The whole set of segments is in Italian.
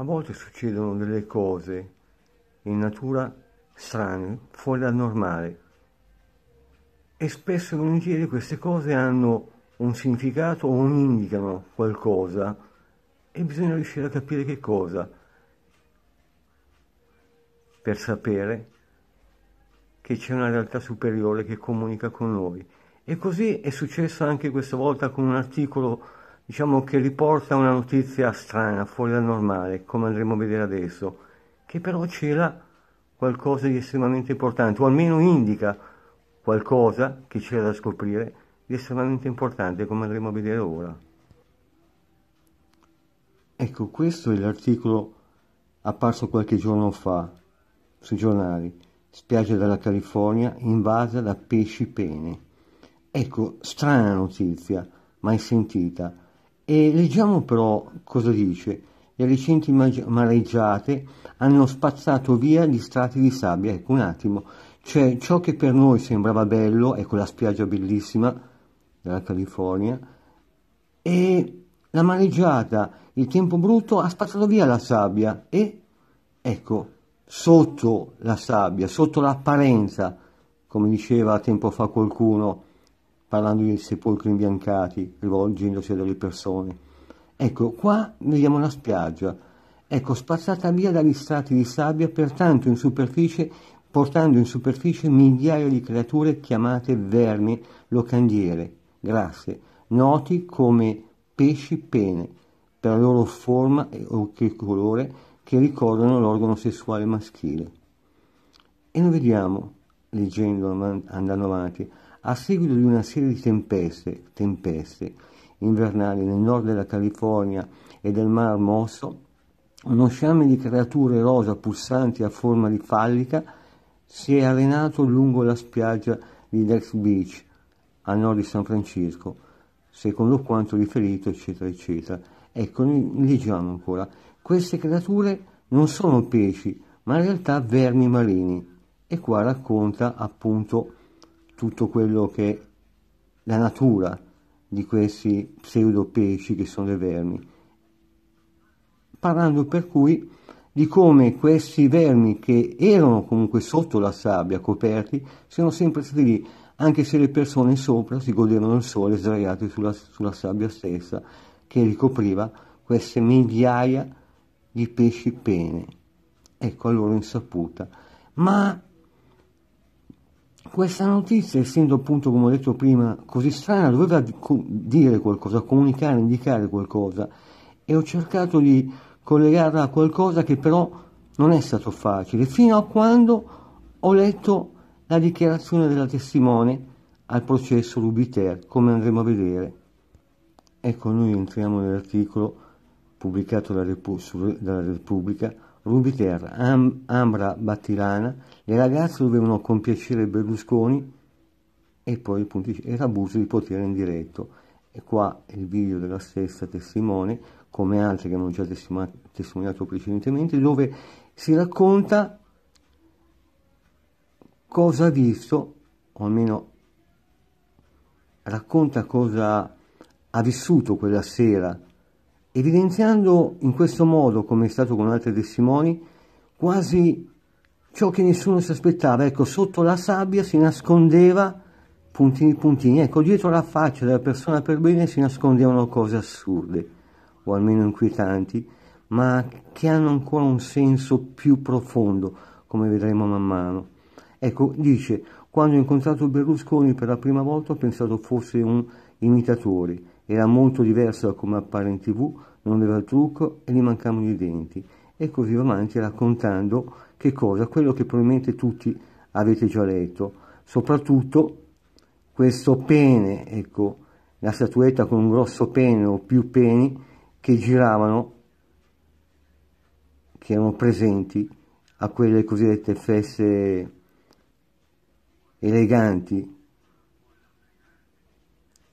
A volte succedono delle cose in natura strane, fuori dal normale. E spesso e volentieri queste cose hanno un significato o indicano qualcosa e bisogna riuscire a capire che cosa per sapere che c'è una realtà superiore che comunica con noi. E così è successo anche questa volta con un articolo diciamo che riporta una notizia strana, fuori dal normale, come andremo a vedere adesso, che però cela qualcosa di estremamente importante, o almeno indica qualcosa che c'era da scoprire di estremamente importante, come andremo a vedere ora. Ecco, questo è l'articolo apparso qualche giorno fa sui giornali, spiaggia della California invasa da pesci pene. Ecco, strana notizia, mai sentita, e leggiamo però cosa dice. Le recenti mareggiate hanno spazzato via gli strati di sabbia. Ecco un attimo. Cioè ciò che per noi sembrava bello, ecco la spiaggia bellissima della California, e la mareggiata, il tempo brutto ha spazzato via la sabbia e ecco, sotto la sabbia, sotto l'apparenza, come diceva tempo fa qualcuno, parlando di sepolcri imbiancati, rivolgendosi a delle persone. Ecco, qua vediamo una spiaggia, ecco, spazzata via dagli strati di sabbia, pertanto in superficie, portando in superficie migliaia di creature chiamate vermi, locandiere, grasse, noti come pesci pene, per la loro forma e o che colore, che ricordano l'organo sessuale maschile. E noi vediamo, leggendo, andando avanti, a seguito di una serie di tempeste, tempeste invernali nel nord della California e del Mar Mosso, uno sciame di creature rosa pulsanti a forma di fallica si è arenato lungo la spiaggia di Dex Beach, a nord di San Francisco, secondo quanto riferito, eccetera, eccetera. Ecco, leggiamo ancora. Queste creature non sono pesci, ma in realtà vermi marini. E qua racconta appunto tutto quello che la natura di questi pseudo pesci che sono le vermi, parlando per cui di come questi vermi che erano comunque sotto la sabbia coperti siano sempre stati lì, anche se le persone sopra si godevano il sole sdraiate sulla, sulla sabbia stessa che ricopriva queste migliaia di pesci pene, ecco a loro insaputa. Ma questa notizia, essendo appunto, come ho detto prima, così strana, doveva dire qualcosa, comunicare, indicare qualcosa, e ho cercato di collegarla a qualcosa che però non è stato facile, fino a quando ho letto la dichiarazione della testimone al processo Rubiter, come andremo a vedere. Ecco, noi entriamo nell'articolo pubblicato dalla Repubblica Rubiter, Am, Ambra Battirana, le ragazze dovevano compiacere Berlusconi e poi appunto era abuso di potere in diretto. E qua il video della stessa testimone, come altri che hanno già testimoniato precedentemente, dove si racconta cosa ha visto, o almeno racconta cosa ha vissuto quella sera evidenziando in questo modo, come è stato con altri testimoni, quasi ciò che nessuno si aspettava. Ecco, sotto la sabbia si nascondeva puntini puntini, ecco, dietro la faccia della persona per bene si nascondevano cose assurde, o almeno inquietanti, ma che hanno ancora un senso più profondo, come vedremo man mano. Ecco, dice, quando ho incontrato Berlusconi per la prima volta ho pensato fosse un imitatore era molto diverso da come appare in tv, non aveva il trucco e gli mancavano i denti. E così va avanti raccontando che cosa? Quello che probabilmente tutti avete già letto, soprattutto questo pene, ecco, la statuetta con un grosso pene o più peni che giravano, che erano presenti a quelle cosiddette feste eleganti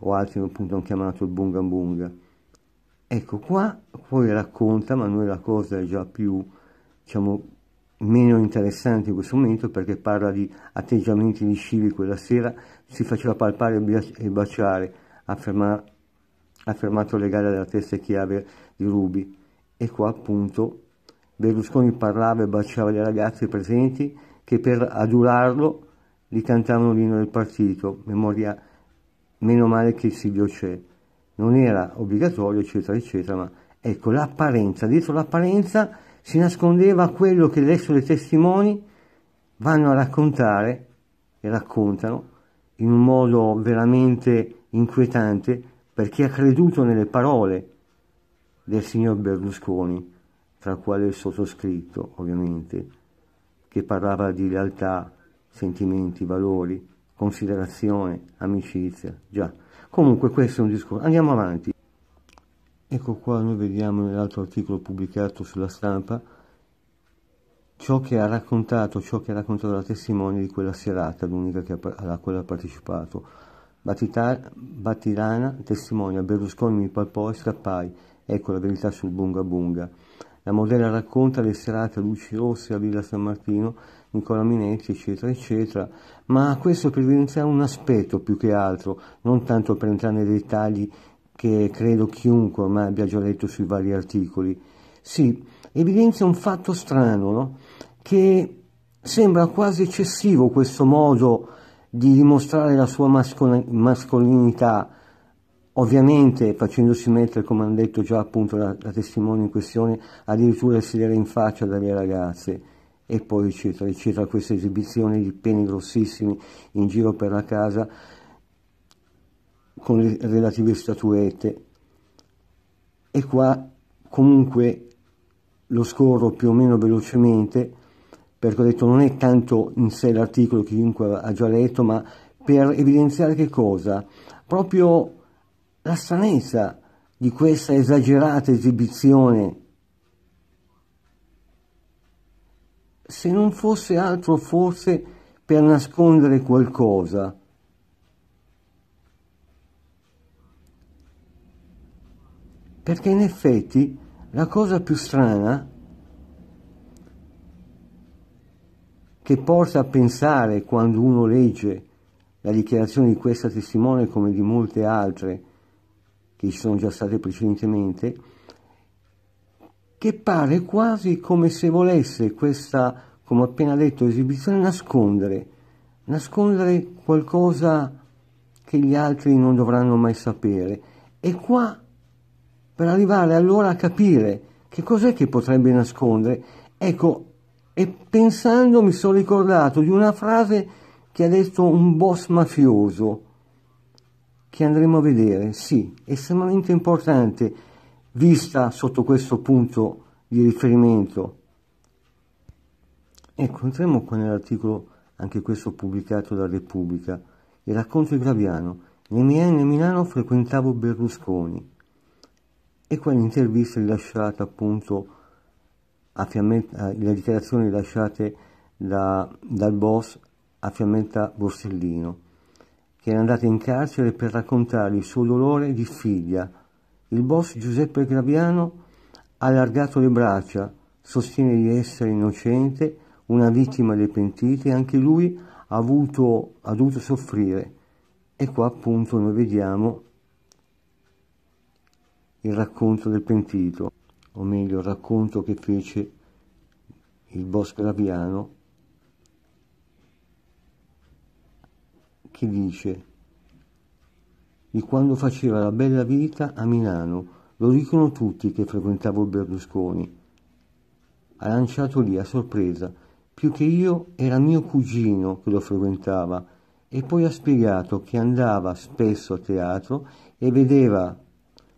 o altri appunto hanno chiamato il bunga bunga. Ecco qua poi racconta ma noi la cosa è già più, diciamo, meno interessante in questo momento perché parla di atteggiamenti lascivi quella sera, si faceva palpare e baciare, afferma, affermato legare della testa e chiave di Rubi. E qua appunto Berlusconi parlava e baciava le ragazze presenti che per adurarlo gli cantavano l'inno del partito, memoria meno male che Silvio c'è, non era obbligatorio, eccetera, eccetera, ma ecco l'apparenza, dietro l'apparenza si nascondeva quello che adesso le testimoni vanno a raccontare e raccontano in un modo veramente inquietante per chi ha creduto nelle parole del signor Berlusconi, tra quale il sottoscritto ovviamente, che parlava di lealtà, sentimenti, valori considerazione, amicizia, già. Comunque questo è un discorso, andiamo avanti. Ecco qua noi vediamo nell'altro articolo pubblicato sulla stampa ciò che ha raccontato, ciò che ha raccontato la testimone di quella serata, l'unica alla quale ha partecipato. Battitar, Battirana testimonia, Berlusconi mi palpò e scappai, ecco la verità sul bunga bunga. La modella racconta le serate a luci rosse a Villa San Martino, Nicola Minetti, eccetera, eccetera, ma questo per evidenziare un aspetto più che altro, non tanto per entrare nei dettagli che credo chiunque ormai abbia già letto sui vari articoli. Sì, evidenzia un fatto strano, no? che sembra quasi eccessivo questo modo di dimostrare la sua mascolinità, Ovviamente facendosi mettere, come hanno detto già appunto la, la testimone in questione, addirittura il sedere in faccia dalle ragazze e poi eccetera, eccetera, queste esibizioni di peni grossissimi in giro per la casa con le relative statuette. E qua comunque lo scorro più o meno velocemente, perché ho detto non è tanto in sé l'articolo che chiunque ha già letto, ma per evidenziare che cosa? Proprio la stranezza di questa esagerata esibizione. Se non fosse altro forse per nascondere qualcosa. Perché in effetti la cosa più strana che porta a pensare quando uno legge la dichiarazione di questa testimone come di molte altre, che ci sono già state precedentemente, che pare quasi come se volesse questa, come appena detto, esibizione nascondere, nascondere qualcosa che gli altri non dovranno mai sapere. E qua, per arrivare allora a capire che cos'è che potrebbe nascondere, ecco, e pensando mi sono ricordato di una frase che ha detto un boss mafioso, che andremo a vedere, sì, estremamente importante vista sotto questo punto di riferimento. Ecco, entriamo qua nell'articolo, anche questo pubblicato da Repubblica, il racconto di Graviano. Nei miei anni a Milano frequentavo Berlusconi e qua l'intervista rilasciata appunto a Fiammetta, eh, le dichiarazioni rilasciate da, dal boss a Fiammetta Borsellino che era andata in carcere per raccontare il suo dolore di figlia. Il boss Giuseppe Graviano ha allargato le braccia, sostiene di essere innocente, una vittima dei pentiti, anche lui ha, avuto, ha dovuto soffrire. E qua appunto noi vediamo il racconto del pentito, o meglio il racconto che fece il boss Graviano che dice di quando faceva la bella vita a Milano, lo dicono tutti che frequentavo Berlusconi. Ha lanciato lì a sorpresa, più che io era mio cugino che lo frequentava e poi ha spiegato che andava spesso a teatro e vedeva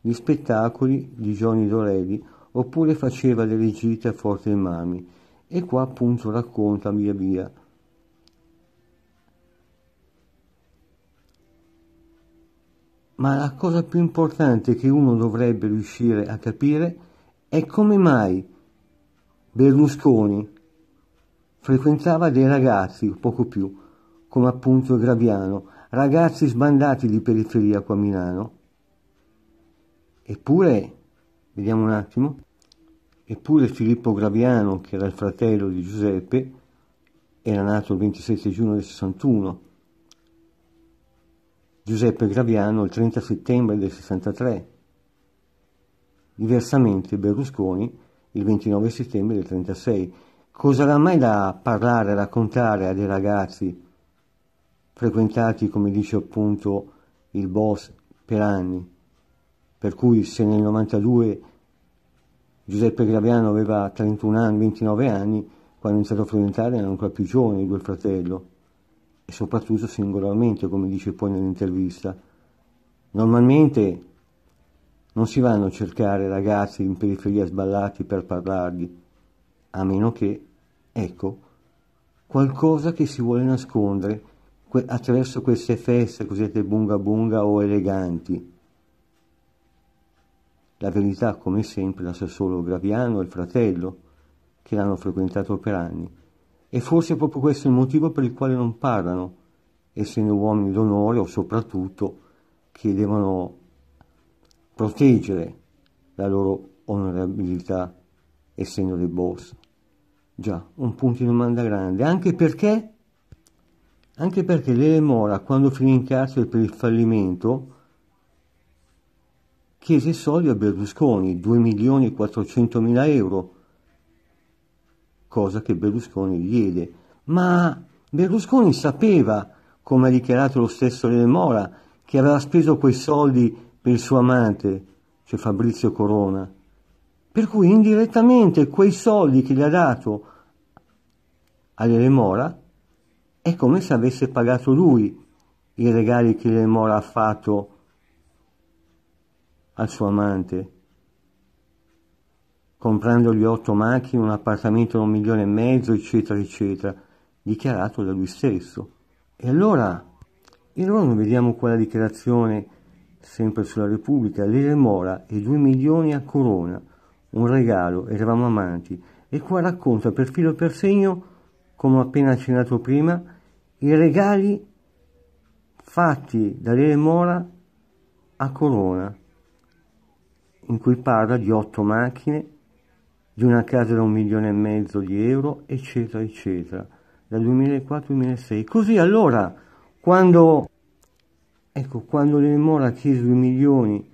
gli spettacoli di Johnny Dorelli oppure faceva delle gite a Forte Mami e qua appunto racconta via via Ma la cosa più importante che uno dovrebbe riuscire a capire è come mai Berlusconi frequentava dei ragazzi, poco più, come appunto Graviano, ragazzi sbandati di periferia qua a Milano. Eppure, vediamo un attimo, eppure Filippo Graviano, che era il fratello di Giuseppe, era nato il 27 giugno del 61, Giuseppe Graviano il 30 settembre del 63, diversamente Berlusconi il 29 settembre del 36. Cosa Cos'era mai da parlare, raccontare a dei ragazzi frequentati, come dice appunto il boss, per anni? Per cui se nel 92 Giuseppe Graviano aveva 31 anni, 29 anni, quando è iniziato a frequentare erano ancora più giovani i due fratelli e soprattutto singolarmente, come dice poi nell'intervista. Normalmente non si vanno a cercare ragazzi in periferia sballati per parlargli, a meno che, ecco, qualcosa che si vuole nascondere attraverso queste feste cosiddette bunga bunga o eleganti. La verità, come sempre, la sa solo Graviano e il fratello, che l'hanno frequentato per anni. E forse è proprio questo il motivo per il quale non parlano, essendo uomini d'onore o soprattutto che devono proteggere la loro onorabilità, essendo dei boss. Già, un punto di domanda grande, anche perché, anche perché Lele Mora, quando finì in carcere per il fallimento, chiese soldi a Berlusconi, 2 milioni e 400 mila euro, cosa che Berlusconi diede. Ma Berlusconi sapeva, come ha dichiarato lo stesso Lele Mora, che aveva speso quei soldi per il suo amante, cioè Fabrizio Corona. Per cui indirettamente quei soldi che gli ha dato a Lele Mora è come se avesse pagato lui i regali che Lele Mora ha fatto al suo amante comprandogli otto macchine, un appartamento da un milione e mezzo, eccetera, eccetera, dichiarato da lui stesso. E allora, e allora noi vediamo quella dichiarazione, sempre sulla Repubblica, l'era Mora e due milioni a Corona, un regalo, eravamo amanti, e qua racconta per filo e per segno, come ho appena accennato prima, i regali fatti dall'era a Corona, in cui parla di otto macchine, di una casa da un milione e mezzo di euro, eccetera, eccetera, dal 2004-2006. Così allora, quando, ecco, quando Lemora chiese 2 milioni,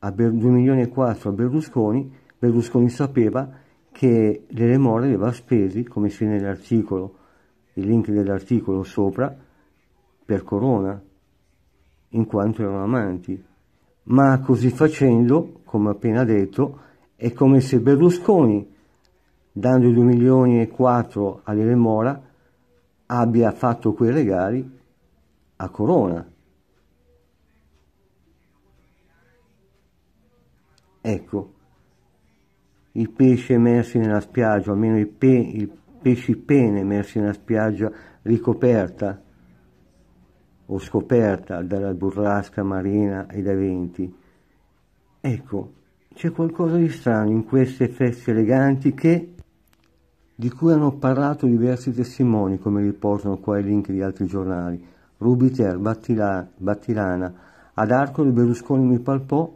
a Ber- 2 milioni e 4 a Berlusconi, Berlusconi sapeva che delle more aveva spesi, come si vede nell'articolo, il link dell'articolo sopra, per Corona, in quanto erano amanti. Ma così facendo, come appena detto, è come se Berlusconi, dando 2 milioni e 4 alle Mora, abbia fatto quei regali a Corona. Ecco, i pesci emersi nella spiaggia, almeno i, pe, i pesci pene emersi nella spiaggia ricoperta o scoperta dalla burrasca marina e dai venti. Ecco, c'è qualcosa di strano in queste feste eleganti che, di cui hanno parlato diversi testimoni, come riportano qua i link di altri giornali, Rubiter, Battila, Battilana, ad di Berlusconi mi palpò,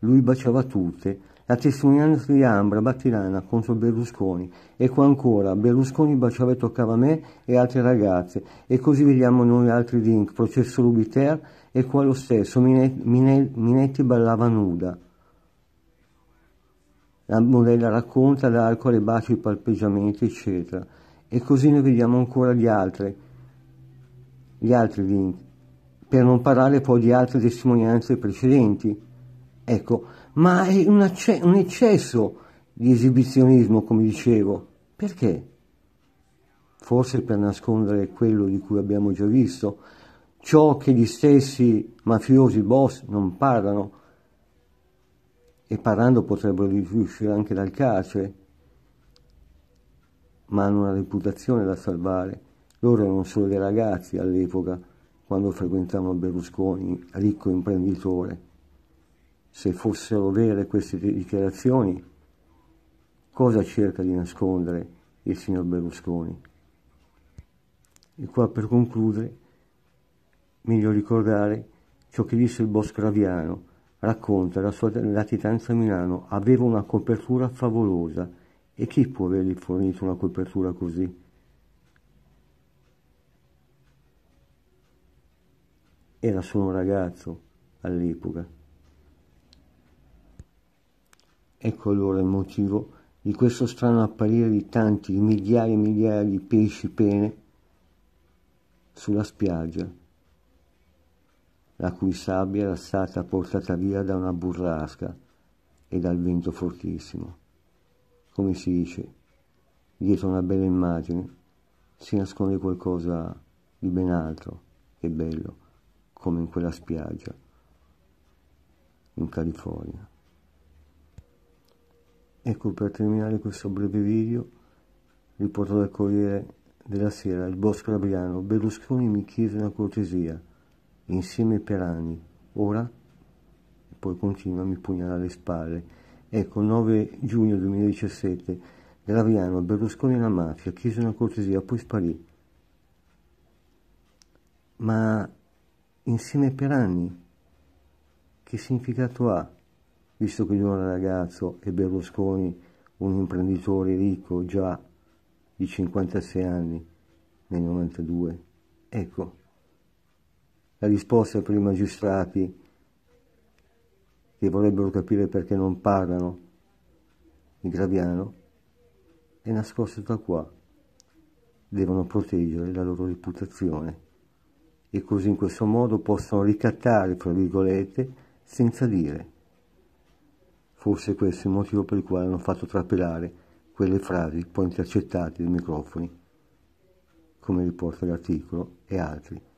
lui baciava tutte, la testimonianza di Ambra, Battilana contro Berlusconi, e qua ancora, Berlusconi baciava e toccava me e altre ragazze, e così vediamo noi altri link, processo Rubiter, e qua lo stesso, Minetti ballava nuda la modella racconta l'arco le baci, i palpeggiamenti, eccetera. E così ne vediamo ancora gli altri, gli altri link, per non parlare poi di altre testimonianze precedenti. Ecco, ma è un, acce- un eccesso di esibizionismo, come dicevo. Perché? Forse per nascondere quello di cui abbiamo già visto, ciò che gli stessi mafiosi boss non parlano, e parlando potrebbero riuscire anche dal carcere, eh. ma hanno una reputazione da salvare. Loro erano solo dei ragazzi all'epoca, quando frequentavano Berlusconi, ricco imprenditore. Se fossero vere queste dichiarazioni, cosa cerca di nascondere il signor Berlusconi? E qua per concludere, meglio ricordare ciò che disse il boss Graviano, Racconta la sua latitanza a Milano, aveva una copertura favolosa e chi può avergli fornito una copertura così? Era solo un ragazzo all'epoca. Ecco allora il motivo di questo strano apparire di tanti migliaia e migliaia di pesci pene sulla spiaggia la cui sabbia era stata portata via da una burrasca e dal vento fortissimo. Come si dice, dietro una bella immagine si nasconde qualcosa di ben altro e bello, come in quella spiaggia in California. Ecco, per terminare questo breve video, riporto dal Corriere della Sera, il Bosco Labriano, Berlusconi mi chiese una cortesia, insieme per anni. Ora, poi continua, mi pugnala le spalle. Ecco, 9 giugno 2017, Graviano, Berlusconi e la mafia, chiese una cortesia, poi sparì. Ma insieme per anni, che significato ha, visto che lui era ragazzo e Berlusconi un imprenditore ricco già di 56 anni nel 92? Ecco, la risposta per i magistrati che vorrebbero capire perché non parlano in graviano è nascosta da qua. Devono proteggere la loro reputazione e così in questo modo possono ricattare, fra virgolette, senza dire. Forse questo è il motivo per il quale hanno fatto trapelare quelle frasi poi intercettate dai microfoni, come riporta l'articolo, e altri.